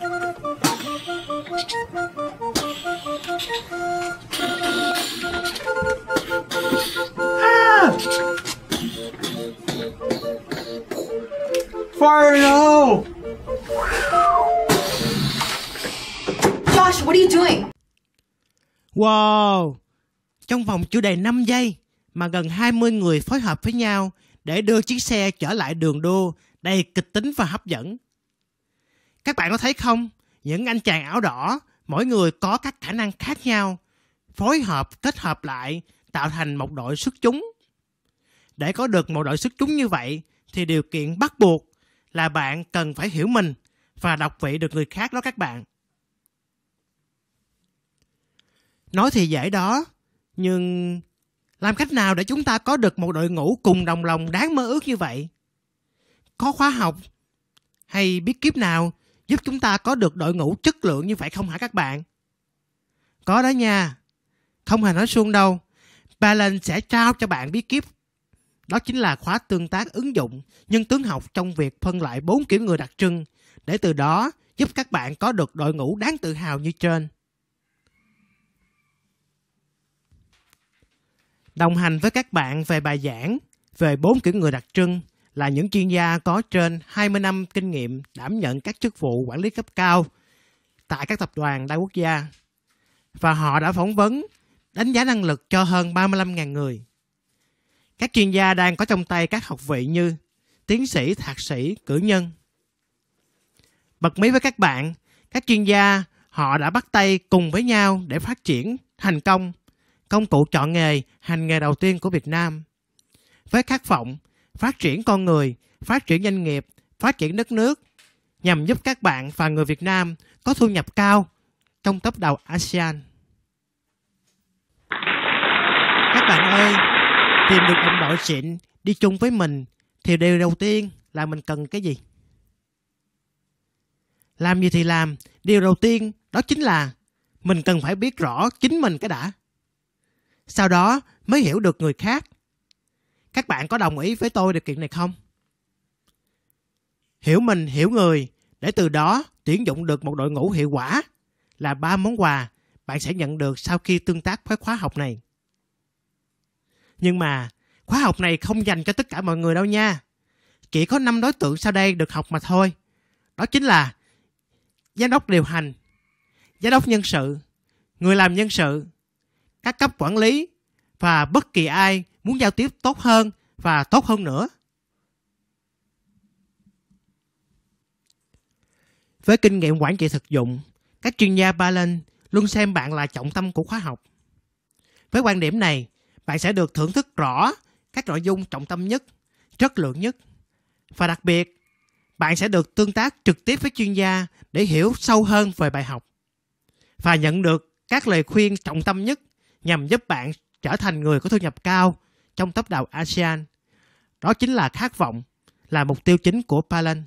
Ah! Fire in Josh, what are you doing? Wow! Trong vòng chưa đầy 5 giây mà gần 20 người phối hợp với nhau để đưa chiếc xe trở lại đường đua đầy kịch tính và hấp dẫn. Các bạn có thấy không? Những anh chàng áo đỏ, mỗi người có các khả năng khác nhau, phối hợp, kết hợp lại, tạo thành một đội xuất chúng. Để có được một đội xuất chúng như vậy, thì điều kiện bắt buộc là bạn cần phải hiểu mình và đọc vị được người khác đó các bạn. Nói thì dễ đó, nhưng làm cách nào để chúng ta có được một đội ngũ cùng đồng lòng đáng mơ ước như vậy? Có khóa học hay biết kiếp nào giúp chúng ta có được đội ngũ chất lượng như vậy không hả các bạn? Có đó nha. Không hề nói suông đâu. Balance sẽ trao cho bạn bí kíp. Đó chính là khóa tương tác ứng dụng nhân tướng học trong việc phân loại bốn kiểu người đặc trưng để từ đó giúp các bạn có được đội ngũ đáng tự hào như trên. Đồng hành với các bạn về bài giảng về bốn kiểu người đặc trưng là những chuyên gia có trên 20 năm kinh nghiệm đảm nhận các chức vụ quản lý cấp cao tại các tập đoàn đa quốc gia và họ đã phỏng vấn đánh giá năng lực cho hơn 35.000 người. Các chuyên gia đang có trong tay các học vị như tiến sĩ, thạc sĩ, cử nhân. Bật mí với các bạn, các chuyên gia họ đã bắt tay cùng với nhau để phát triển thành công công cụ chọn nghề, hành nghề đầu tiên của Việt Nam. Với khát vọng phát triển con người, phát triển doanh nghiệp, phát triển đất nước nhằm giúp các bạn và người Việt Nam có thu nhập cao trong top đầu ASEAN. Các bạn ơi, tìm được đồng đội xịn đi chung với mình thì điều đầu tiên là mình cần cái gì? Làm gì thì làm, điều đầu tiên đó chính là mình cần phải biết rõ chính mình cái đã. Sau đó mới hiểu được người khác các bạn có đồng ý với tôi điều kiện này không? Hiểu mình, hiểu người, để từ đó tuyển dụng được một đội ngũ hiệu quả là ba món quà bạn sẽ nhận được sau khi tương tác với khóa học này. Nhưng mà khóa học này không dành cho tất cả mọi người đâu nha. Chỉ có năm đối tượng sau đây được học mà thôi. Đó chính là giám đốc điều hành, giám đốc nhân sự, người làm nhân sự, các cấp quản lý và bất kỳ ai muốn giao tiếp tốt hơn và tốt hơn nữa. Với kinh nghiệm quản trị thực dụng, các chuyên gia Balan luôn xem bạn là trọng tâm của khóa học. Với quan điểm này, bạn sẽ được thưởng thức rõ các nội dung trọng tâm nhất, chất lượng nhất. Và đặc biệt, bạn sẽ được tương tác trực tiếp với chuyên gia để hiểu sâu hơn về bài học và nhận được các lời khuyên trọng tâm nhất nhằm giúp bạn trở thành người có thu nhập cao trong top đầu ASEAN. Đó chính là khát vọng, là mục tiêu chính của Palin.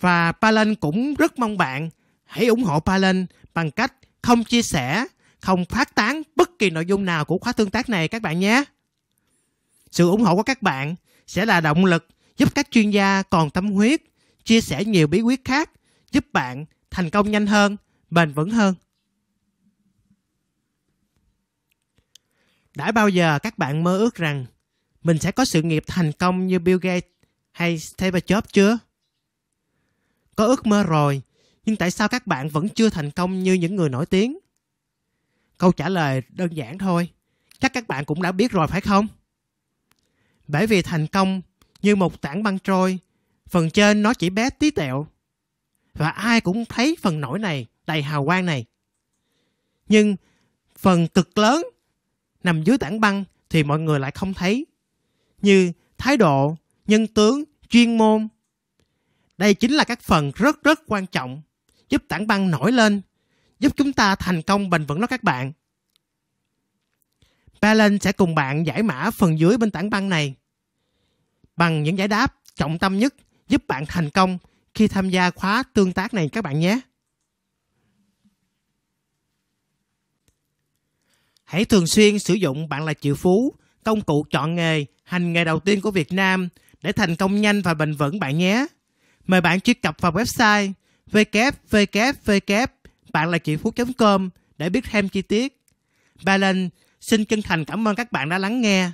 Và Palin cũng rất mong bạn hãy ủng hộ Palin bằng cách không chia sẻ, không phát tán bất kỳ nội dung nào của khóa tương tác này các bạn nhé. Sự ủng hộ của các bạn sẽ là động lực giúp các chuyên gia còn tâm huyết chia sẻ nhiều bí quyết khác giúp bạn thành công nhanh hơn, bền vững hơn. Đã bao giờ các bạn mơ ước rằng mình sẽ có sự nghiệp thành công như Bill Gates hay Steve Jobs chưa? Có ước mơ rồi, nhưng tại sao các bạn vẫn chưa thành công như những người nổi tiếng? Câu trả lời đơn giản thôi, chắc các bạn cũng đã biết rồi phải không? Bởi vì thành công như một tảng băng trôi, phần trên nó chỉ bé tí tẹo. Và ai cũng thấy phần nổi này, đầy hào quang này. Nhưng phần cực lớn nằm dưới tảng băng thì mọi người lại không thấy. Như thái độ, nhân tướng, chuyên môn. Đây chính là các phần rất rất quan trọng giúp tảng băng nổi lên, giúp chúng ta thành công bền vững đó các bạn. Balance sẽ cùng bạn giải mã phần dưới bên tảng băng này bằng những giải đáp trọng tâm nhất giúp bạn thành công khi tham gia khóa tương tác này các bạn nhé. Hãy thường xuyên sử dụng Bạn là triệu phú, công cụ chọn nghề, hành nghề đầu tiên của Việt Nam để thành công nhanh và bền vững bạn nhé. Mời bạn truy cập vào website www.banlachiphú.com để biết thêm chi tiết. Ba Linh xin chân thành cảm ơn các bạn đã lắng nghe.